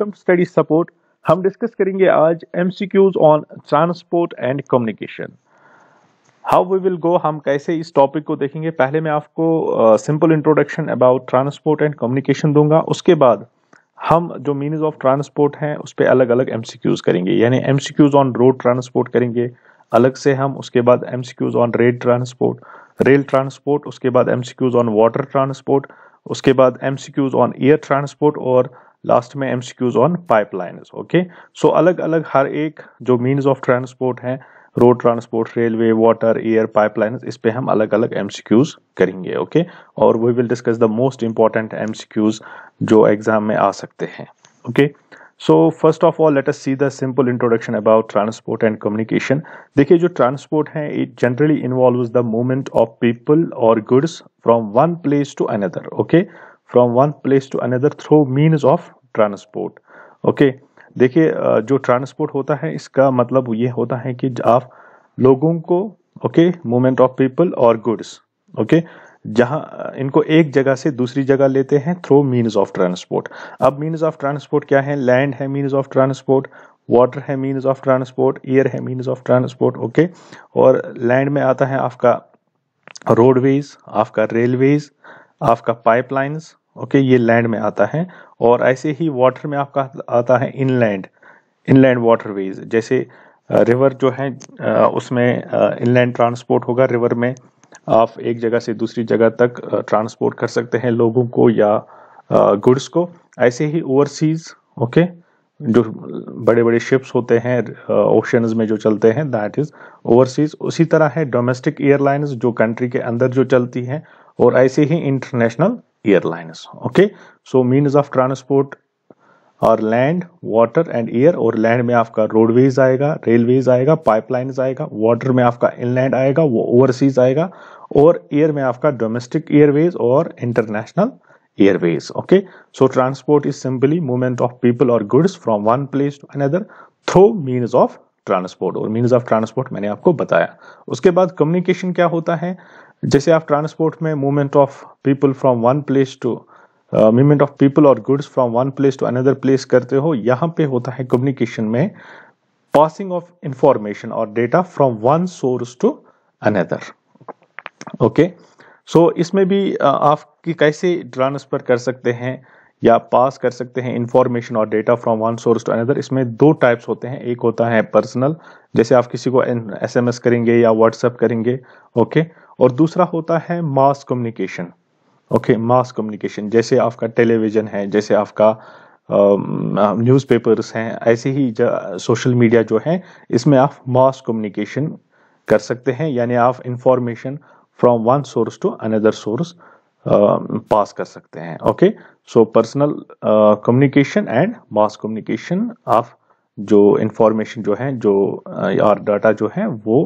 System study support हम discuss करेंगे आज MCQs on transport and communication how we will go हम कैसे इस टॉपिक को देखेंगे पहले मैं आपको simple introduction about transport and communication दूंगा उसके बाद हम जो मीनिंग ऑफ ट्रांसपोर्ट हैं उस पर अलग अलग एम करेंगे यानी एम ऑन रोड ट्रांसपोर्ट करेंगे अलग से हम उसके बाद एम on rail transport rail transport उसके बाद एम ऑन वाटर ट्रांसपोर्ट उसके बाद एम ऑन एयर ट्रांसपोर्ट और लास्ट में एम ऑन पाइपलाइन ओके सो अलग अलग हर एक जो मीन्स ऑफ ट्रांसपोर्ट है road transport railway water air pipeline इस पे हम अलग अलग एम करेंगे ओके okay? और we will discuss the most important एम जो एग्जाम में आ सकते हैं okay okay? So first of all let us see the simple introduction about transport and communication देखिए जो ट्रांसपोर्ट है it generally involve the movement of people और goods from one place to another okay from one place to another through means of transport okay देखिए जो transport होता है इसका मतलब ये होता है कि आप लोगों को ओके मूवमेंट ऑफ पीपल और गुड्स ओके जहां इनको एक जगह से दूसरी जगह लेते हैं थ्रो मीन्स ऑफ ट्रांसपोर्ट अब मीन्स ऑफ ट्रांसपोर्ट क्या है लैंड है मीन्स ऑफ ट्रांसपोर्ट वाटर है मीन्स ऑफ ट्रांसपोर्ट एयर है मीन्स ऑफ ट्रांसपोर्ट ओके और लैंड में आता है आपका रोडवेज आपका रेलवेज आपका पाइपलाइंस ओके ये लैंड में आता है और ऐसे ही वाटर में आपका आता है इनलैंड इनलैंड वाटरवेज जैसे रिवर जो है उसमें इनलैंड ट्रांसपोर्ट होगा रिवर में आप एक जगह से दूसरी जगह तक ट्रांसपोर्ट कर सकते हैं लोगों को या गुड्स को ऐसे ही ओवरसीज ओके जो बड़े बड़े शिप्स होते हैं ओशनज में जो चलते हैं दैट इज ओवरसीज उसी तरह है डोमेस्टिक एयरलाइंस जो कंट्री के अंदर जो चलती हैं और ऐसे ही international airlines okay so means of transport और लैंड वाटर एंड एयर और लैंड में आपका रोडवेज आएगा रेलवेज आएगा पाइपलाइंस आएगा वाटर में आपका इनलैंड आएगा वो ओवरसीज आएगा और एयर में आपका डोमेस्टिक एयरवेज और international airways okay so transport is simply movement of people और goods from one place to another through means of transport और मीन्स ऑफ ट्रांसपोर्ट मैंने आपको बताया उसके बाद कम्युनिकेशन क्या होता है जैसे आप ट्रांसपोर्ट में movement of people from one place to movement of people और goods from one place to another place करते हो यहाँ पे होता है कम्युनिकेशन में पासिंग ऑफ इंफॉर्मेशन और data from one source to another okay so इसमें भी uh, आप कैसे ट्रांसफर कर सकते हैं या पास कर सकते हैं इंफॉर्मेशन और data from one source to another इसमें दो टाइप्स होते हैं एक होता है पर्सनल जैसे आप किसी को एसएमएस करेंगे या व्हाट्सएप करेंगे ओके और दूसरा होता है mass communication okay mass communication जैसे आपका टेलीविजन है जैसे आपका न्यूज पेपर्स हैं ऐसे ही सोशल मीडिया जो है इसमें आप मास कम्युनिकेशन कर सकते हैं यानी आप information from one source to another source pass कर सकते हैं okay so personal communication and mass communication of जो इंफॉर्मेशन जो है जो और uh, डाटा जो है वो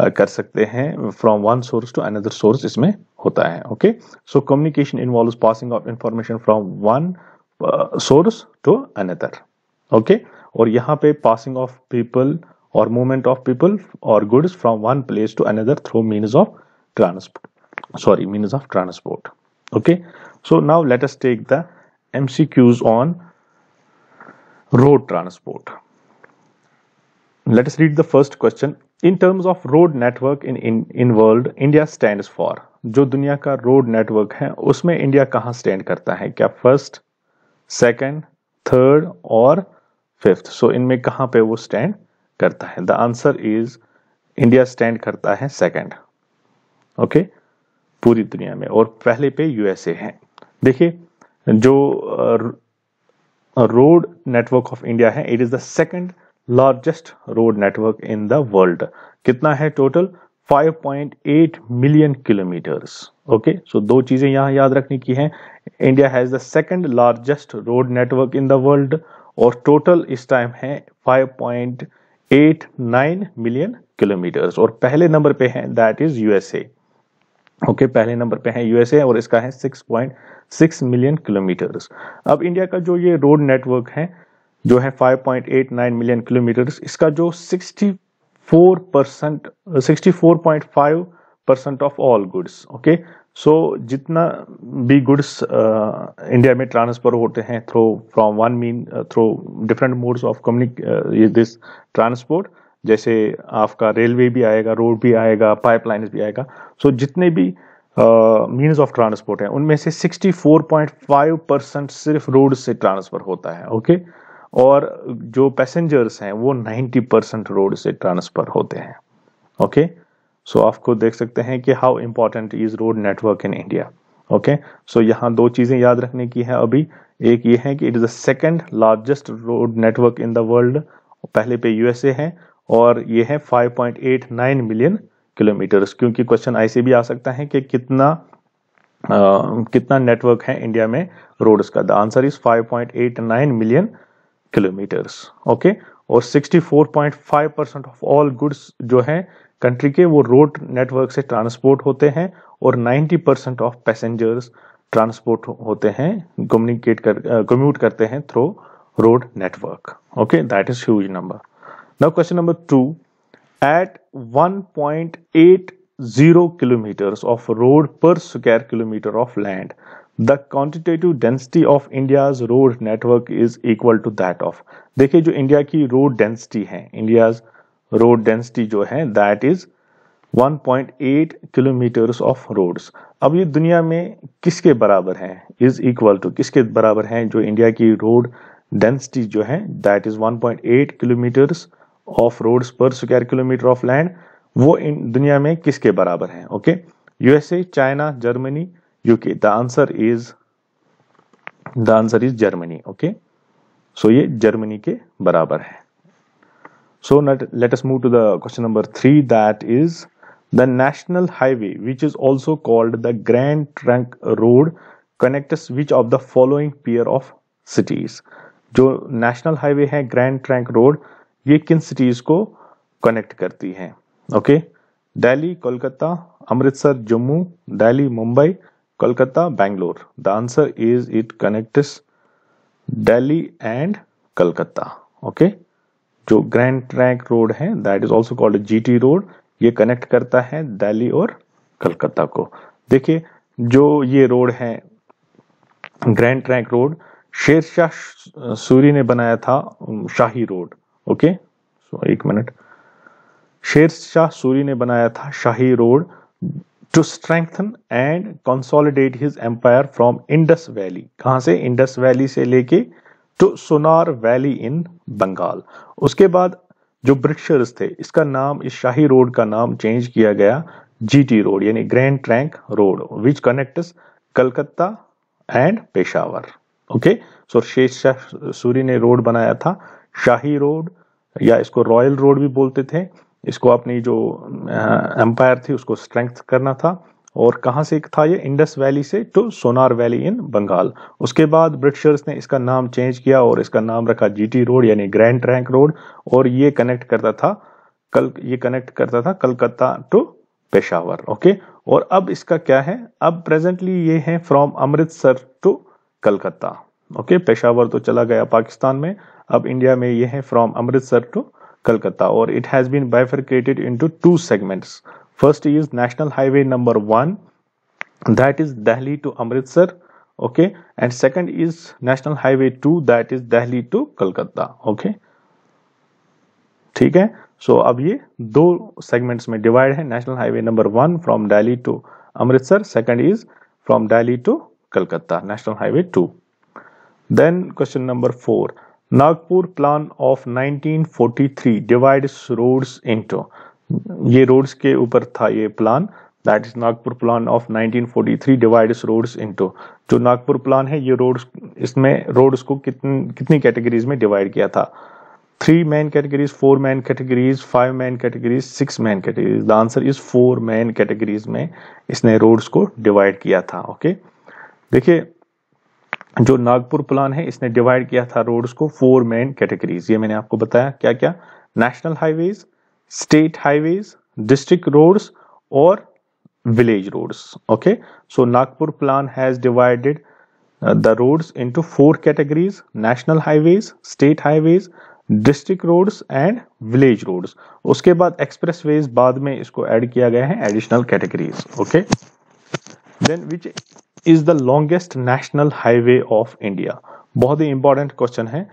uh, कर सकते हैं from one source to another source इसमें होता है okay so communication involve passing of information from one source to another okay और यहाँ पे पासिंग ऑफ पीपल और मूवमेंट ऑफ पीपल और goods from one place to another through means of transport sorry means of transport okay So now let us take the MCQs on road transport. Let us read the first question. In terms of road network in in, in world, India stands for जो दुनिया का road network है उसमें India कहाँ stand करता है क्या first second third और फिफ्थ सो इनमें कहाँ पे वो स्टैंड करता है the answer is India stand करता है सेकंड ओके okay? पूरी दुनिया में और पहले पे यूएसए है देखिए जो रोड नेटवर्क ऑफ इंडिया है it is the second largest road network in the world कितना है total 5.8 million kilometres okay so दो चीजें यहां याद रखने की हैं India has the second largest road network in the world और टोटल इस टाइम है 5.89 मिलियन किलोमीटर्स और पहले नंबर पे है that is USA okay okay, पहले नंबर पे है यूएसए और इसका है 6.6 मिलियन किलोमीटर्स अब इंडिया का जो ये रोड नेटवर्क है जो है 5.89 मिलियन किलोमीटर्स इसका जो 64 percent sixty percent of all goods okay so जितना भी गुड्स इंडिया में ट्रांसफर होते हैं through from one mean through different modes of communic this transport जैसे आपका रेलवे भी आएगा रोड भी आएगा पाइपलाइन भी आएगा सो so, जितने भी मीन्स ऑफ ट्रांसपोर्ट है उनमें से 64.5 परसेंट सिर्फ रोड से ट्रांसफ़र होता है ओके okay? और जो पैसेंजर्स हैं वो 90 परसेंट रोड से ट्रांसफ़र होते हैं ओके सो आपको आप खुद देख सकते हैं कि how important is road network in India okay so यहाँ दो चीज़ें याद रखने की है अभी एक ये है कि it is the second largest road network in the world पहले पे यूएसए है और ये है 5.89 मिलियन किलोमीटर्स क्योंकि क्वेश्चन ऐसे भी आ सकता है कि कितना आ, कितना नेटवर्क है इंडिया में रोड्स का the answer is 5.89 million kilometres okay और 64.5 परसेंट ऑफ ऑल गुड्स जो है कंट्री के वो रोड नेटवर्क से ट्रांसपोर्ट होते हैं और 90 परसेंट ऑफ पैसेंजर्स ट्रांसपोर्ट होते हैं कम्युनिकेट कर कम्यूट करते हैं through road network okay that is huge number Now question number two, at 1.80 kilometers of road per square kilometer of land, the quantitative density of India's road network is equal to that of देखिए जो India की road density है India's road density जो है that is 1.8 kilometres of roads अब ये दुनिया में किसके बराबर है इज इक्वल टू किसके बराबर है जो इंडिया की रोड डेंसिटी जो है that is 1.8 kilometres of road per square kilometre of land वो इन दुनिया में किसके बराबर है okay USA China Germany UK the answer is the answer is Germany okay so ये जर्मनी के बराबर है so let us move to the question number three that is the national highway which is also called the grand trunk road connect which of the following pair of cities जो national highway है grand trunk road ये किन cities को connect करती हैं okay Delhi Kolkata Amritsar Jammu Delhi Mumbai Kolkata Bangalore the answer is it connect Delhi and Calcutta okay जो grand trunk road है that is also called G T road ये कनेक्ट करता है दिल्ली और कलकत्ता को देखिए जो ये रोड है grand trunk Road Shershah Suri ने बनाया था शाही रोड ओके सो एक मिनट शेर शाह सूरी ने बनाया था शाही road to strengthen and consolidate his empire from Indus valley कहां से इंडस वैली से लेके to Sonar valley in Bengal उसके बाद जो ब्रिटिशर्स थे इसका नाम इस शाही रोड का नाम चेंज किया गया जीटी रोड यानी grand trunk road which connect Calcutta and Peshawar okay so Shah Suri ने रोड बनाया था शाही रोड या इसको रॉयल रोड भी बोलते थे इसको अपनी जो एम्पायर थी उसको स्ट्रेंथ करना था और कहाँ से था ये इंडस वैली से to Sonar valley in Bengal उसके बाद ब्रिटिशर्स ने इसका नाम चेंज किया और इसका नाम रखा जीटी रोड यानी ग्रैंड ट्रैंक रोड और ये कनेक्ट करता था कल ये कनेक्ट करता था कलकत्ता टू पेशावर ओके और अब इसका क्या है अब प्रेजेंटली ये है from Amritsar to Calcutta okay Peshawar तो चला गया पाकिस्तान में अब इंडिया में ये है फ्रॉम अमृतसर टू कलकत्ता और it has been bifurcated into two segments first is national highway number one that is Delhi to Amritsar okay and second is national highway two that is Delhi to Calcutta okay ठीक है सो so, अब ये दो segments में divide है national highway number one from Delhi to Amritsar second is from Delhi to Calcutta national highway two then question number four Nagpur plan of 1943 divides roads into ये roads के ऊपर था ये plan that is Nagpur plan of 1943 divides roads into जो Nagpur plan है ये roads इसमें roads को कितन, कितनी कैटेगरीज में डिवाइड किया था three main categories four main categories five main categories six main categories the answer is four main categories में इसने रोड्स को डिवाइड किया था ओके okay? देखिए जो नागपुर प्लान है इसने डिवाइड किया था रोड्स को फोर मेन कैटेगरीज ये मैंने आपको बताया क्या क्या national highways state highways district roads और village roads okay so Nagpur plan has divided the roads into four categories national highways state highways district roads and village roads उसके बाद एक्सप्रेस बाद में इसको एड किया गया है additional categories okay then which is the longest national highway of India बहुत ही इंपॉर्टेंट क्वेश्चन है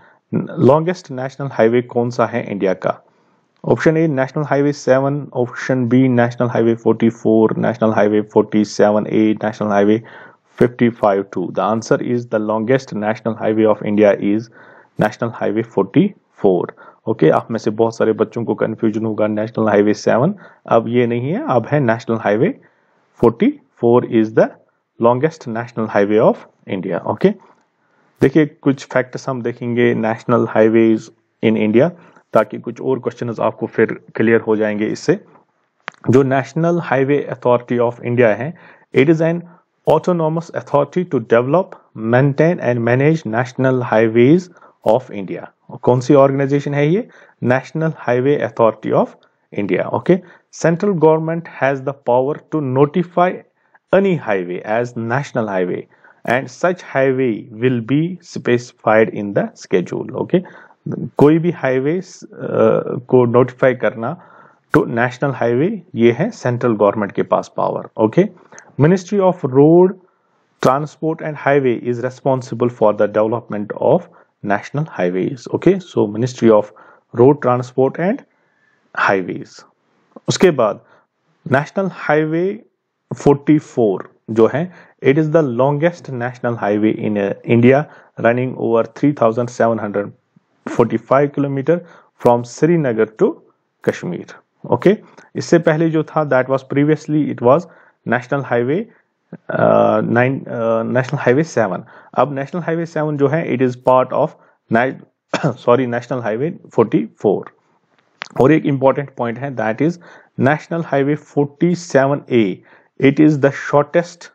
लॉन्गेस्ट नेशनल हाईवे कौन सा है इंडिया का option A national highway seven option B national highway forty four national highway forty seven A national highway fifty five two the answer is the longest national highway of India is national highway forty four okay आप में से बहुत सारे बच्चों को confusion होगा national highway seven अब ये नहीं है अब है national highway forty four is the longest national highway of India okay देखिए कुछ फैक्टर्स हम देखेंगे नेशनल हाईवेज इन इंडिया ताकि कुछ और क्वेश्चन आपको फिर क्लियर हो जाएंगे इससे जो national highway authority of India है it is an autonomous authority to develop maintain and manage national highways of India कौन सी ऑर्गेनाइजेशन है ये national highway authority of India okay central government has the power to notify any highway as national highway and such highway will be specified in the schedule okay कोई भी highway uh, को notify करना तो national highway ये है central government के पास power okay ministry of road transport and highway is responsible for the development of national highways okay so ministry of road transport and highways उसके बाद national highway 44 जो है it is the longest national highway in India running over 3745 kilometre from Srinagar to Kashmir okay इससे पहले जो था that was previously it was national highway national highway seven अब national highway seven जो है it is part of sorry national highway 44 और एक important point है that is national highway 47 A It is the shortest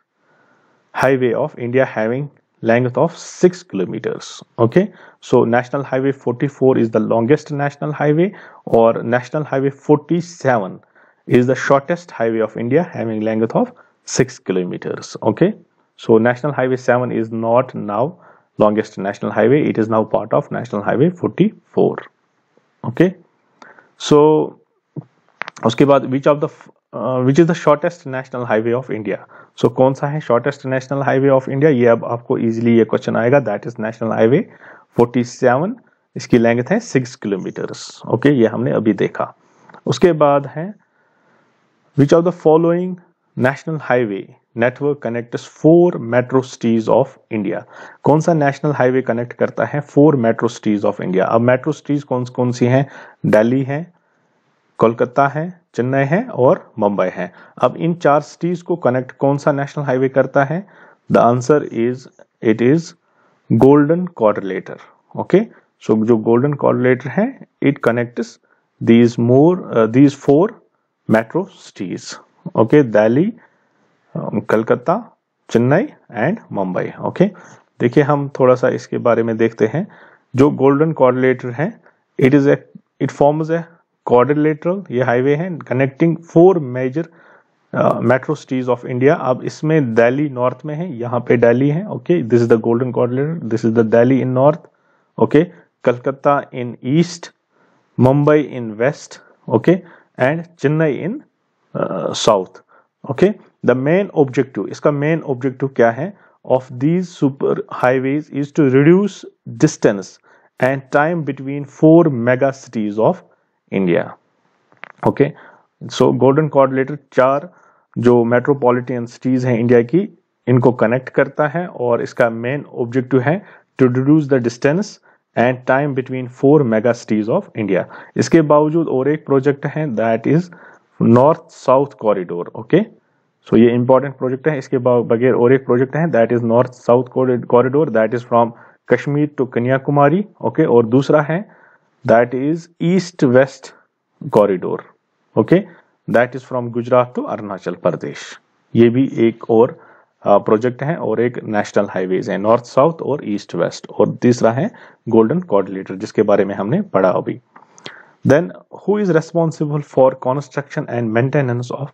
highway of India having length of 6 kilometers okay so national highway 44 is the longest national highway or national highway 47 is the shortest highway of India having length of 6 kilometers okay so national highway 7 is not now longest national highway it is now part of national highway 44 okay so उसके बाद which of the which is the shortest national highway of India so कौन सा है shortest national highway of India ये अब आपको easily ये question आएगा दैट इज नेशनल हाईवे 47 इसकी लेंथ है सिक्स किलोमीटर्स ओके ये हमने अभी देखा उसके बाद है which of the following national highway network connect four metro cities of India कौन सा नेशनल हाईवे कनेक्ट करता है four metro cities of India अब मेट्रो सिटीज कौन कौन सी हैं दिल्ली है कोलकाता है चेन्नई है और मुंबई है अब इन चार सिटीज को कनेक्ट कौन सा नेशनल हाईवे करता है the answer is it is golden quadrilateral okay so जो गोल्डन कॉर्डिलेटर है it connect these more these four metro cities okay Delhi Calcutta Chennai and Mumbai okay देखिए हम थोड़ा सा इसके बारे में देखते हैं जो गोल्डन कॉर्डिलेटर है it is a it forms a quadrilateral ये हाईवे है connecting four major metro cities of India अब इसमें दिल्ली नॉर्थ में है यहाँ पे दिल्ली है okay this is the golden quadrilateral this is the Delhi in north okay Calcutta in east Mumbai in west okay and Chennai in south okay the main objective इसका main objective क्या है of these super highways is to reduce distance and time between four mega cities of India okay so golden quadrilateral चार जो metropolitan cities हैं India की इनको connect करता है और इसका मेन ऑब्जेक्टिव है to reduce the distance and time between four mega cities of India इसके बावजूद और एक प्रोजेक्ट है that is north south corridor okay so ये इंपॉर्टेंट प्रोजेक्ट है इसके बगैर और एक प्रोजेक्ट है that is north south corridor that is from Kashmir to Kanyakumari okay और दूसरा है that is east west corridor okay that is from gujarat to arunachal pradesh ye bhi ek aur project है और एक नेशनल हाईवेज है north south और east west और तीसरा है गोल्डन कोऑर्डिनेटर जिसके बारे में हमने पढ़ा अभी then who is responsible for construction and maintenance of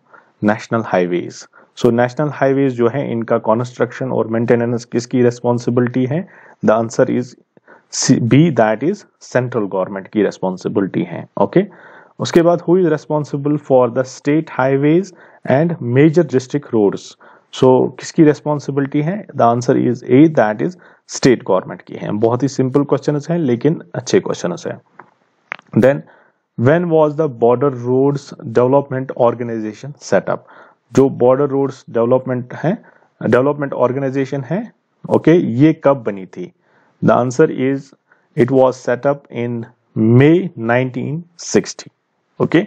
national highways so national highways जो है इनका कंस्ट्रक्शन और मेंटेनेंस किसकी रेस्पॉन्सिबिलिटी है the answer is B that is central government की रेस्पॉन्सिबिलिटी है ओके okay? उसके बाद who is responsible for the state highways and major district roads so किसकी रेस्पॉन्सिबिलिटी है the answer is A that is state government की है बहुत ही simple question है लेकिन अच्छे क्वेश्चन है then when was the border roads development organisation set up जो बॉर्डर रोड्स डेवलपमेंट है डेवलपमेंट ऑर्गेनाइजेशन है ओके okay, ये कब बनी थी The answer is it was set up in May 1960. Okay.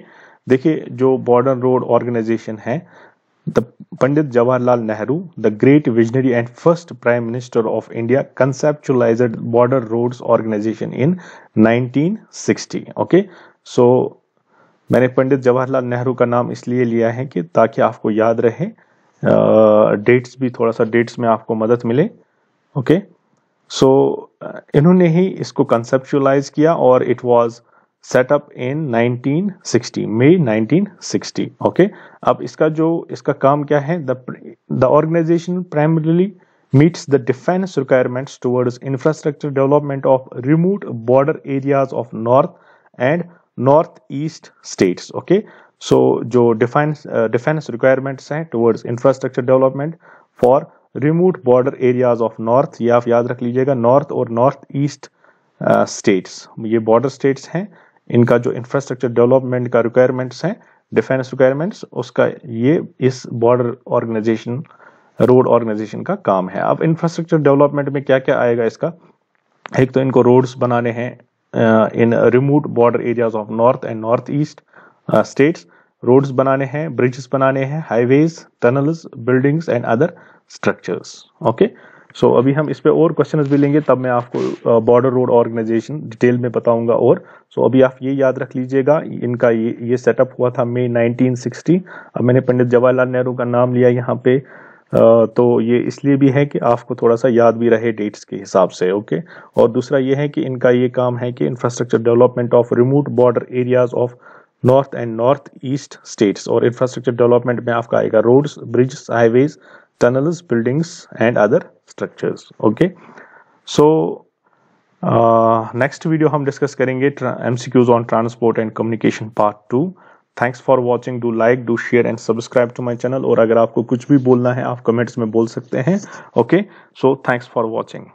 देखिए जो बॉर्डर रोड ऑर्गेनाइजेशन है the Pandit Jawaharlal Nehru the great visionary and first prime minister of India conceptualise border roads organisation in 1960 okay so मैंने पंडित जवाहरलाल नेहरू का नाम इसलिए लिया है कि ताकि आपको याद रहे डेट्स uh, भी थोड़ा सा डेट्स में आपको मदद मिले okay okay? So so, uh, इन्होंने ही इसको कंसेप्चुलाइज किया और it was set up in 1960 May 1960 okay okay? अब इसका जो इसका काम क्या है the organisation primarily meets the defence requirement towards infrastructure development of remote border areas of north and north east states okay so जो डिफेंस डिफेंस रिक्वायरमेंट्स हैं towards infrastructure development for remote border areas of north ये आप याद रख लीजिएगा north और north east states ये border states हैं इनका जो इंफ्रास्ट्रक्चर डेवलपमेंट का रिक्वायरमेंट्स हैं डिफेंस रिक्वायरमेंट्स उसका ये इस बॉर्डर ऑर्गेनाइजेशन रोड ऑर्गेनाइजेशन का काम है अब इंफ्रास्ट्रक्चर डेवलपमेंट में क्या क्या आएगा इसका एक तो इनको रोड्स बनाने हैं in remote border areas of north and north east states roads बनाने हैं ब्रिजेस बनाने हैं highways tunnels buildings and other structures okay so अभी हम इस पर और क्वेश्चन भी लेंगे तब मैं आपको बॉर्डर रोड ऑर्गेनाइजेशन डिटेल में बताऊंगा और सो so अभी आप ये याद रख लीजिएगा इनका ये ये सेटअप हुआ था मई 1960 अब मैंने पंडित जवाहरलाल नेहरू का नाम लिया यहाँ पे uh, तो ये इसलिए भी है कि आपको थोड़ा सा याद भी रहे डेट्स के हिसाब से ओके और दूसरा ये है कि इनका ये काम है कि infrastructure development of remote border areas of north and north east states और इंफ्रास्ट्रक्चर डेवलपमेंट में आपका आएगा roads bridge highways tunnels buildings and other structures okay so next uh, video हम डिस्कस करेंगे karenge mcqs on on transport and communication part two thanks for watching do like do share and subscribe to my channel और अगर आपको कुछ भी बोलना है आप कमेंट्स में बोल सकते हैं okay so thanks for watching